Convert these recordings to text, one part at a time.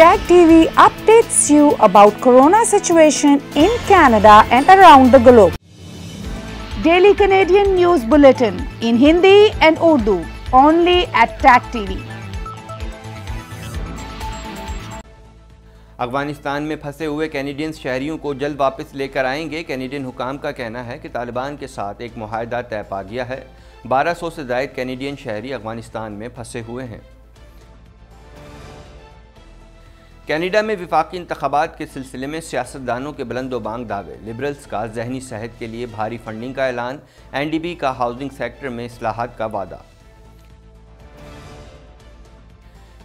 Tag TV updates you about corona situation in Canada and around the globe. Daily Canadian News Bulletin in Hindi and Urdu only at Tag TV. Afghanistan में फंसे हुए Canadian शहरियों को जल्द वापस लेकर आएंगे कैनेडियन हुकाम का कहना है कि तालिबान के साथ एक माहदा तय पा गया है 1200 से जायद कैनेडियन शहरी अफगानिस्तान में फंसे हुए हैं कैनेडा में विफाक इंतबात के सिलसिले में सियासतदानों के बुलंदोबांग दावे लिबरल्स का जहनी सेहत के लिए भारी फंडिंग का ऐलान एन डी बी का हाउसिंग सेक्टर में असलाहत का वादा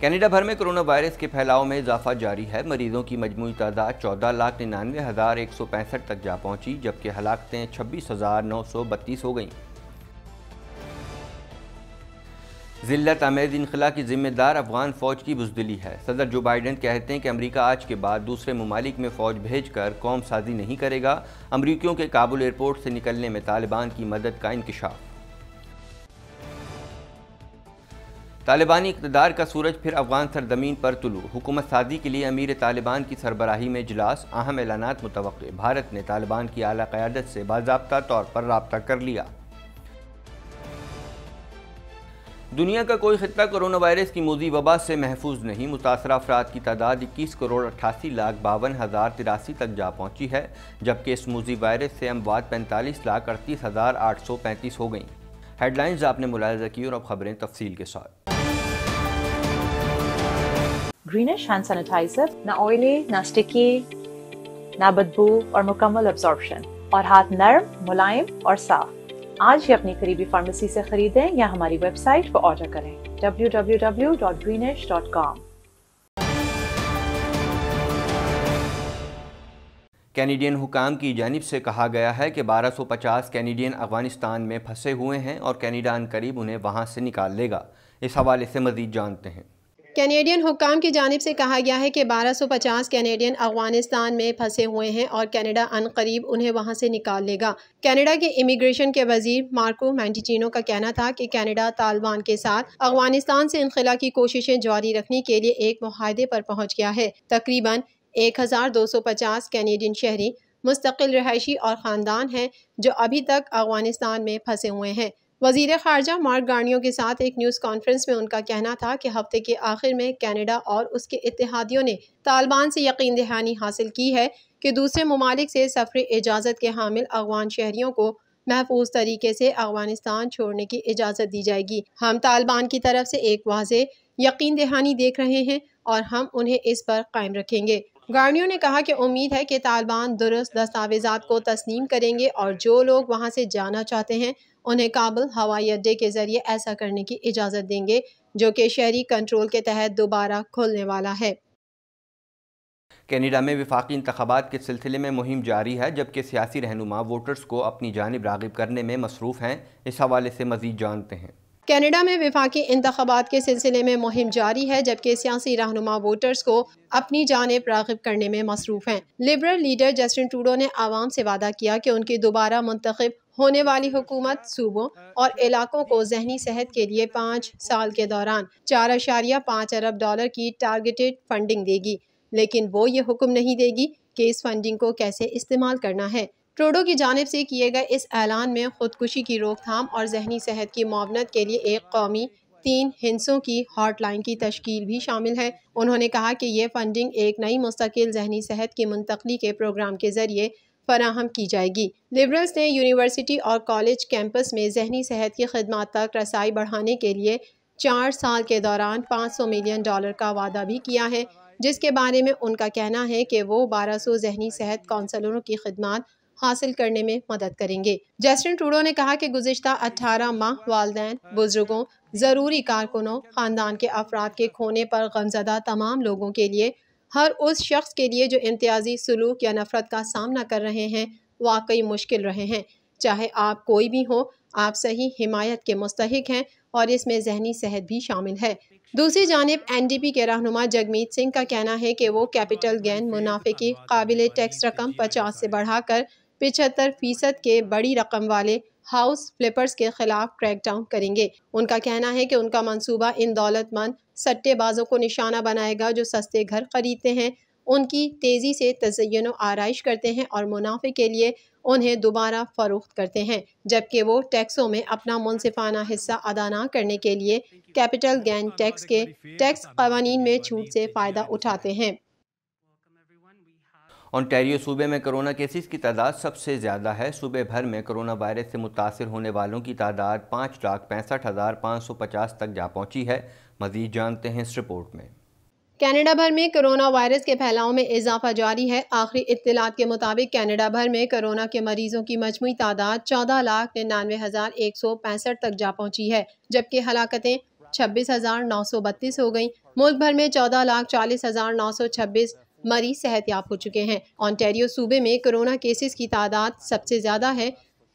कैनेडा भर में कोरोना वायरस के फैलाव में इजाफा जारी है मरीजों की मजमू तादाद चौदह लाख निन्यानवे हज़ार एक सौ पैंसठ तक जा पहुंची जबकि हलाकतें छब्बीस हज़ार नौ सौ बत्तीस हो गईं जिल्लत आमेज इनखला की जिम्मेदार अफगान फ़ौज की बुजदली है सदर जो बाइडन कहते हैं कि अमरीका आज के बाद दूसरे ममालिक में फ़ौज भेज कर कौम साजी नहीं करेगा अमरीकियों के काबुल एयरपोर्ट से निकलने में तालिबान की मदद का इंकशाफ तालिबानी इकतदार का सूरज फिर अफगान सरजमीन पर तुलू हुकूमत साजी के लिए अमीर तालिबान की सरबराही में इजलास अहम ऐलान मुतव भारत ने तालिबान की अली क़्यादत से बाबा तौर पर रबता कर लिया दुनिया का कोई खत्ता कोरोना वायरस की मोदी वबा से महफूज नहीं मुतासर अफराद की तादाद इक्कीस करोड़ अट्ठासी लाख बावन हज़ार तिरासी तक जा पहुंची है जबकि इस मोजी वायरस से अमवाद पैंतालीस लाख अड़तीस हज़ार आठ सौ पैंतीस हो गई हेडलाइंस आपने मुलायजा की और अब खबरें तफसील के साथ ग्रीनिश हैंड सैनिटाइजर ना ऑयली ना स्टिकी ना बदबू और मुकम्मल अब्जॉर्बशन और हाथ नरम मुलायम और साफ आज ही अपनी करीबी फार्मेसी से खरीदें या हमारी वेबसाइट पर ऑर्डर करें www.greenish.com कैनेडियन हुकाम की जानब से कहा गया है कि 1250 कैनेडियन अफगानिस्तान में फंसे हुए हैं और कैनेडा करीब उन्हें वहां से निकाल लेगा इस हवाले से मज़ीद जानते हैं कैनेडियन हुकाम की जानब से कहा गया है कि 1250 कैनेडियन अफगानिस्तान में फंसे हुए हैं और कनाडा अनकरीब उन्हें वहां से निकाल लेगा कनाडा के इमिग्रेशन के वजीर मार्को मैंटीचिनो का कहना था कि कनाडा तालिबान के साथ अफगानिस्तान से इनखला की कोशिशें जारी रखने के लिए एक माहदे पर पहुँच गया है तकरीबन पचास कैनेडियन शहरी मुस्तकिल रहायशी और ख़ानदान हैं जो अभी तक अफगानिस्तान में फंसे हुए हैं वजीर खारजा मार्क गार्नियो के साथ एक न्यूज़ कॉन्फ्रेंस में उनका कहना था कि हफ्ते के आखिर में कैनेडा और उसके इतिहादियों ने तालिबान से यकीन दहानी हासिल की है कि दूसरे ममालिक से सफ़र इजाज़त के हामिल अफगान शहरीों को महफूज तरीके से अफगानिस्तान छोड़ने की इजाज़त दी जाएगी हम तालिबान की तरफ से एक वाज यकीन दहानी देख रहे हैं और हम उन्हें इस पर कायम रखेंगे गार्नियों ने कहा कि उम्मीद है कि तालिबान दुरुस्त दस्तावेजात को तस्लीम करेंगे और जो लोग वहाँ से जाना चाहते हैं उन्हें काबुल हवाई अड्डे के ज़रिए ऐसा करने की इजाज़त देंगे जो कि शहरी कंट्रोल के तहत दोबारा खुलने वाला है कैनेडा में विफाकी इंतबात के सिलसिले में मुहिम जारी है जबकि सियासी रहनुमा वोटर्स को अपनी जानब रागब करने में मसरूफ़ हैं इस हवाले से मज़ीद जानते हैं कनाडा में विफाकी इंतबात के सिलसिले में मुहिम जारी है जबकि सियासी रहनुमा वोटर्स को अपनी जानब रागब करने में मसरूफ़ हैं लिबरल लीडर जस्टिन टूडो ने आवाम से वादा किया कि उनकी दोबारा मंतखब होने वाली हुकूमत सूबों और इलाकों को जहनी सेहत के लिए पाँच साल के दौरान चार अशारिया पाँच अरब डॉलर की टारगेटेड फंडिंग देगी लेकिन वो ये हुक्म नहीं देगी कि इस फंडिंग को कैसे इस्तेमाल करना है ट्रोडो की जानब से किए गए इस ऐलान में खुदकुशी की रोकथाम और जहनी सेहत की मावनत के लिए एक कौमी तीन हिंसों की हॉटलाइन की तश्कील भी शामिल है उन्होंने कहा कि ये फंडिंग एक नई मुस्तकिल जहनी सेहत की मुंतकली के प्रोग्राम के जरिए फराहम की जाएगी लिबरल्स ने यूनिवर्सिटी और कॉलेज कैंपस में जहनी सेहत की खदमा तक रसाई बढ़ाने के लिए चार साल के दौरान पाँच सौ मिलियन डॉलर का वादा भी किया है जिसके बारे में उनका कहना है कि वो बारह सौ जहनी सेहत कौंसलरों की खदमात हासिल करने में मदद करेंगे जस्टिन ट्रूडो ने कहा कि गुजशत अठारह माह वाले बुजुर्गों ज़रूरी कारकुनों ख़ानदान के अफराद के खोने पर गमजदा तमाम लोगों के लिए हर उस शख्स के लिए जो इम्तियाजी सलूक या नफ़रत का सामना कर रहे हैं वाकई मुश्किल रहे हैं चाहे आप कोई भी हो आप सही हिमायत के मुस्तक हैं और इसमें जहनी सेहत भी शामिल है दूसरी जानब एन डी पी के रहनुमा जगमीत सिंह का कहना है कि वो कैपिटल गेन मुनाफे की काबिल टैक्स रकम पचास से बढ़ाकर पिछहत्तर फीसद के बड़ी रकम वाले हाउस फ्लिपर्स के खिलाफ क्रैकडाउन करेंगे उनका कहना है कि उनका मंसूबा इन दौलतमंद सट्टेबाजों को निशाना बनाएगा जो सस्ते घर खरीदते हैं उनकी तेज़ी से तजयन आरइश करते हैं और मुनाफे के लिए उन्हें दोबारा फ़रोख्त करते हैं जबकि वो टैक्सों में अपना मुनफाना हिस्सा अदा ना करने के लिए कैपिटल गेंद टैक्स के टैक्स कवानीन में छूट से फ़ायदा उठाते हैं ऑनटेरियो सूबे में कोरोना केसेस की तादाद सबसे ज़्यादा है सूबे भर में कोरोना वायरस से मुतासर होने वालों की तादाद पाँच लाख पैंसठ हज़ार पाँच सौ पचास तक जा पहुँची है मजीद जानते हैं इस रिपोर्ट में कनाडा भर में कोरोना वायरस के फैलाव में इजाफा जारी है आखिरी इतलात के मुताबिक कनाडा भर में कोरोना के मरीजों की मजमू तादाद चौदह लाख निन्यानवे हज़ार एक सौ पैंसठ तक जा पहुंची है जबकि हलाकतें छब्बीस हज़ार नौ सौ बत्तीस हो गई मुल्क भर में चौदह लाख चालीस हज़ार नौ सौ छब्बीस मरीज सेहत याब हो चुके हैं ऑनटेरियो सूबे में कोरोना केसेस की तादाद सबसे ज़्यादा है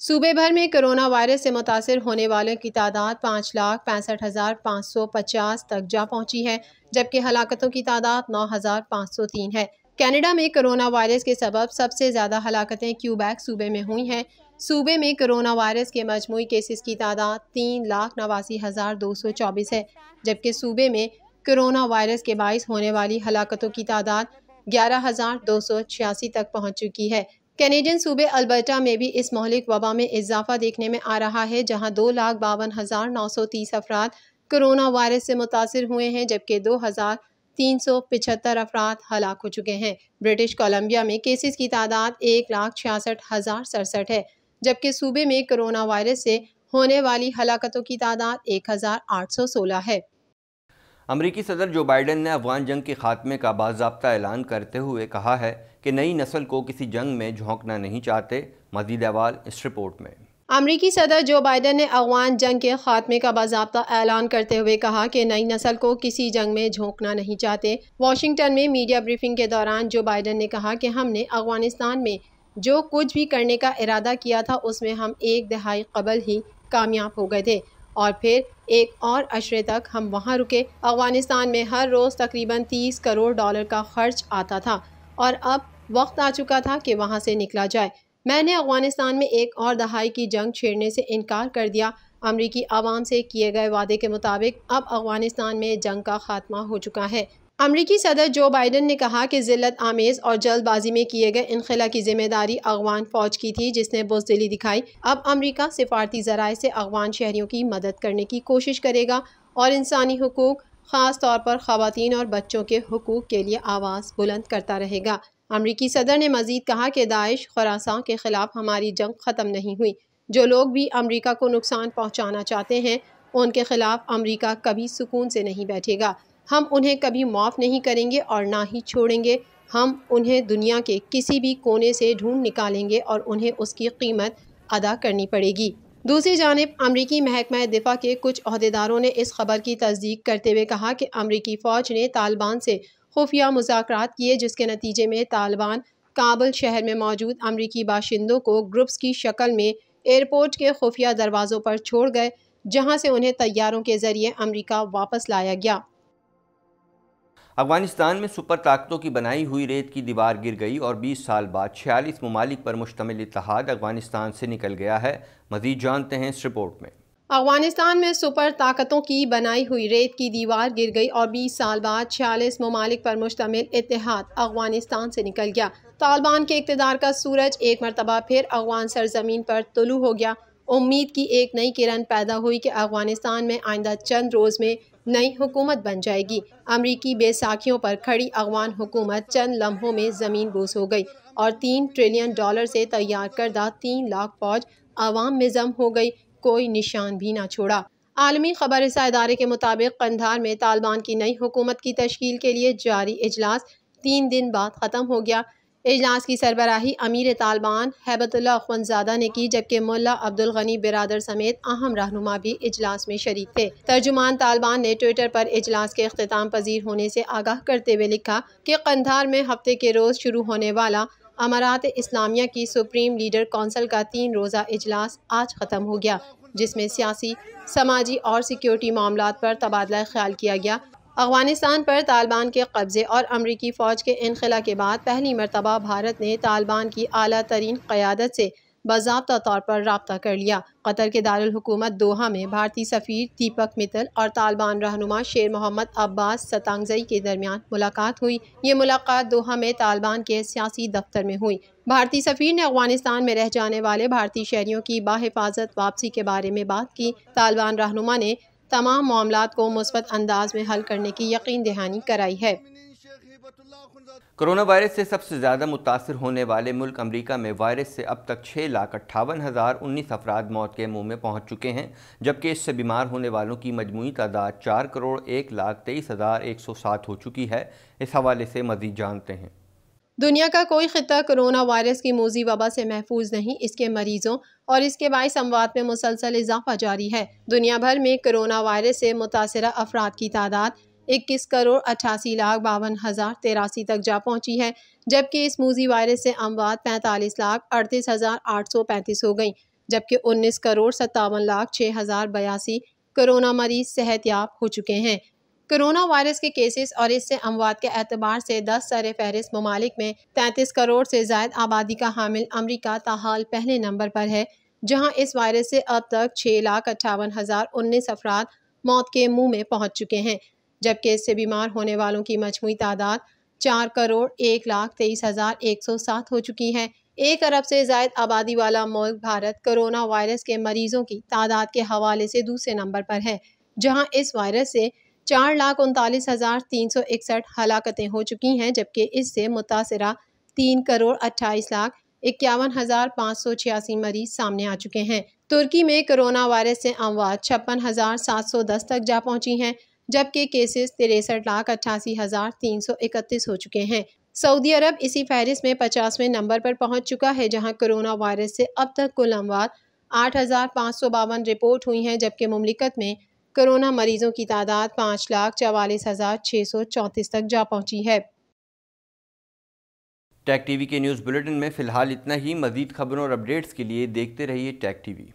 सूबे भर में कोरोना वायरस से मुतासर होने वालों की तादाद पाँच लाख पैंसठ हज़ार पाँच सौ पचास तक जा पहुंची है जबकि हलाकतों की तादाद नौ हज़ार पाँच सौ तीन है कनाडा में कोरोना वायरस के सबब सबसे ज़्यादा हलाकतें क्यूबैक सूबे में हुई हैं सूबे में कोरोना वायरस के मजमू केसेस की तादाद तीन लाख नवासी हज़ार दो सौ चौबीस है जबकि सूबे में कोरोना वायरस के बायस होने वाली हलाकतों की तादाद ग्यारह हज़ार दो सौ छियासी तक पहुंच चुकी है कैनेडियन सूबे अल्बर्टा में भी इस मौलिक वबा में इजाफा देखने में आ रहा है जहां दो लाख बावन हज़ार नौ सौ तीस अफराद कोरोना वायरस से मुतासर हुए हैं जबकि दो हज़ार तीन सौ पिछहत्तर अफराद हलाक हो चुके हैं ब्रिटिश कोलंबिया में केसेस की तादाद एक लाख छियासठ हज़ार सड़सठ है जबकि सूबे में कोरोना वायरस से होने वाली हलाकतों की तादाद एक हज़ार आठ सौ सोलह है अमरीकी सदर जो बाइडन ने अफगान जंग के खात्मे का बाबा ऐलान करते हुए कहा है कि नई नस्ल को किसी जंग में झोंकना नहीं चाहते मजीद अवाल इस रिपोर्ट में अमरीकी सदर जो बाइडन ने अफगान जंग के खात्मे का बाबा ऐलान करते हुए कहा कि नई नस्ल को किसी जंग में झोंकना नहीं चाहते वाशिंगटन में मीडिया ब्रीफिंग के दौरान जो बाइडन ने कहा कि हमने अफगानिस्तान में जो कुछ भी करने का इरादा किया था उसमें हम एक दहाई कबल ही कामयाब हो गए थे और फिर एक और अशरे तक हम वहाँ रुके अफ़गानिस्तान में हर रोज़ तकरीबन तीस करोड़ डॉलर का खर्च आता था और अब वक्त आ चुका था कि वहाँ से निकला जाए मैंने अफ़गानिस्तान में एक और दहाई की जंग छेड़ने से इनकार कर दिया अमरीकी आवाम से किए गए वादे के मुताबिक अब अफ़गानिस्तान में जंग का खात्मा हो चुका है अमरीकी सदर जो बाइडन ने कहा कि ज़िलत आमेज़ और जल्दबाजी में किए गए इनखिला की जिम्मेदारी अगवान फ़ौज की थी जिसने बुजदिली दिखाई अब अमरीका सिफारती ज़राए से अगवान शहरीों की मदद करने की कोशिश करेगा और इंसानी हकूक़ ख़ास तौर पर ख़वान और बच्चों के हकूक़ के लिए आवाज़ बुलंद करता रहेगा अमरीकी सदर ने मज़ीद कहा कि दाइश खुरासा के ख़िलाफ़ हमारी जंग ख़त्म नहीं हुई जो लोग भी अमरीका को नुकसान पहुँचाना चाहते हैं उनके ख़िलाफ़ अमरीका कभी सुकून से नहीं बैठेगा हम उन्हें कभी माफ़ नहीं करेंगे और ना ही छोड़ेंगे हम उन्हें दुनिया के किसी भी कोने से ढूंढ निकालेंगे और उन्हें उसकी कीमत अदा करनी पड़ेगी दूसरी जानब अमरीकी महकमा दिफा के कुछ अहदेदारों ने इस खबर की तस्दीक करते हुए कहा कि अमरीकी फ़ौज ने तालिबान से खुफिया मुजाकर किए जिसके नतीजे में तालिबान काबुल शहर में मौजूद अमरीकी बाशिंदों को ग्रुप्स की शक्ल में एयरपोर्ट के खुफिया दरवाज़ों पर छोड़ गए जहां से उन्हें तैयारों के ज़रिए अमरीका वापस लाया गया अफगानिस्तान में सुपर ताकतों की बनाई हुई रेत की दीवार गिर गई और 20 साल बाद छियालीस ममालिक पर मुश्तमिल इतिहाद अफगानिस्तान से निकल गया है मजीद जानते हैं इस रिपोर्ट में अफगानिस्तान में सुपर ताकतों की बनाई हुई रेत की दीवार गिर गई और 20 साल बाद छियालीस ममालिक पर मुश्तमिल इतिहाद अफगानिस्तान से निकल गया तालिबान के इकतदार का सूरज एक मरतबा फिर अफगान सरजमीन पर तुलू हो गया उम्मीद की एक नई किरण पैदा हुई कि अफगानिस्तान में आइंदा चंद रोज़ में नई हुकूमत बन जाएगी अमरीकी बेसाखियों पर खड़ी अफगान हुकूमत चंद लम्हों में ज़मीन बोस हो गई और तीन ट्रिलियन डॉलर से तैयार करदा तीन लाख फौज आवाम में जम हो गई कोई निशान भी ना छोड़ा आलमी खबर इदारे के मुताबिक कंधार में तालिबान की नई हुकूमत की तश्कील के लिए जारी इजलास तीन दिन बाद ख़त्म हो गया इजलास की सरबराही अमीर तालबान हैबतुल्ला खनजादा ने की जबकि मुला अब्दुल गनी बिरादर समेत अहम रहनुमा भी इजलास में शरीक थे तर्जुमान तालबान ने ट्विटर पर इजलास के अख्ताम पजीर होने से आगाह करते हुए लिखा कि कंधार में हफ्ते के रोज़ शुरू होने वाला अमारात इस्लामिया की सुप्रीम लीडर कौंसल का तीन रोज़ा इजलास आज ख़त्म हो गया जिसमें सियासी समाजी और सिक्योरिटी मामला पर तबादला ख्याल किया गया अफगानिस्तान पर तालिबान के कब्ज़े और अमरीकी फ़ौज के इनखला के बाद पहली मरतबा भारत ने तालिबान की अली तरीन क़्यादत से बाबा तौर पर रबता कर लिया कतर के दारकूमत दोहा में भारतीय सफ़ीर दीपक मित्तल और तालिबान रहनुमा शेर मोहम्मद अब्बास सतांगजई के दरमियान मुलाकात हुई ये मुलाकात दोहा में तालिबान के सियासी दफ्तर में हुई भारतीय सफ़ीर ने अफगानिस्तान में रह जाने वाले भारतीय शहरीों की बाहिफाजत वापसी के बारे में बात की तालिबान रहनुमा ने तमाम मामला को मुस्बत अंदाज में हल करने की यकीन दहानी कराई है कोरोना वायरस से सबसे ज़्यादा मुतासर होने वाले मुल्क अमरीका में वायरस से अब तक छः लाख अट्ठावन हज़ार उन्नीस अफराद मौत के मुंह में पहुंच चुके हैं जबकि इससे बीमार होने वालों की मजमू तादाद चार करोड़ एक लाख तेईस हज़ार एक सौ सात हो चुकी है इस हवाले से मज़ीद जानते हैं दुनिया का कोई खत्ता कोरोना वायरस की मोजी वबा से महफूज नहीं इसके मरीजों और इसके बायस अमवात में मुसलसल इजाफा जारी है दुनिया भर में कोरोना वायरस से मुतासर अफराद की तादाद इक्कीस करोड़ अट्ठासी लाख बावन हज़ार तिरासी तक जा पहुँची है जबकि इस मूजी वायरस से अमवात पैंतालीस लाख अड़तीस हज़ार आठ सौ पैंतीस हो गई जबकि उन्नीस करोड़ सत्तावन लाख छः हज़ार बयासी कोरोना मरीज सेहतियाब हो चुके हैं कोरोना वायरस के केसेस और इससे अमवात के एतबार से दस सर फहरिस्त ममालिक में तैंतीस करोड़ से जायद आबादी का हामिल अमरीका ताहाल पहले नंबर पर है जहाँ इस वायरस से अब तक छः लाख अट्ठावन हज़ार उन्नीस अफराद मौत के मुँह में पहुँच चुके हैं जबकि इससे बीमार होने वालों की मजमू तादाद चार करोड़ एक लाख तेईस हज़ार एक सौ सात हो चुकी है एक अरब से जायद आबादी वाला मुल्क भारत कोरोना वायरस के मरीजों की तादाद के हवाले से दूसरे नंबर पर है जहां इस वायरस से चार लाख उनतालीस हज़ार तीन सौ इकसठ हलाकतें हो चुकी हैं जबकि इससे मुतासर तीन करोड़ अट्ठाईस लाख इक्यावन हज़ार पाँच सौ छियासी मरीज सामने आ चुके हैं तुर्की में कोरोना वायरस से अमवात छप्पन हज़ार सात सौ दस तक जा पहुँची हैं जबकि केसेस तिरसठ लाख अट्ठासी हज़ार तीन सौ इकतीस हो चुके हैं सऊदी अरब इसी फहरिस्त में पचासवें नंबर पर पहुंच चुका है जहां कोरोना वायरस से अब तक कुल अमवात आठ हज़ार पाँच सौ बावन रिपोर्ट हुई हैं जबकि ममलिकत में कोरोना मरीजों की तादाद पाँच लाख चवालीस हज़ार छः सौ चौंतीस तक जा पहुंची है टैक टीवी के न्यूज़ बुलेटिन में फ़िलहाल इतना ही मजीद खबरों और अपडेट्स के लिए देखते रहिए Tag TV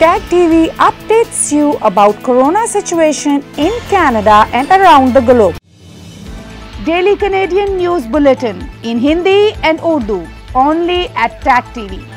Tag TV updates you about corona situation in Canada and around the globe. Daily Canadian News Bulletin in Hindi and Urdu only at Tag TV.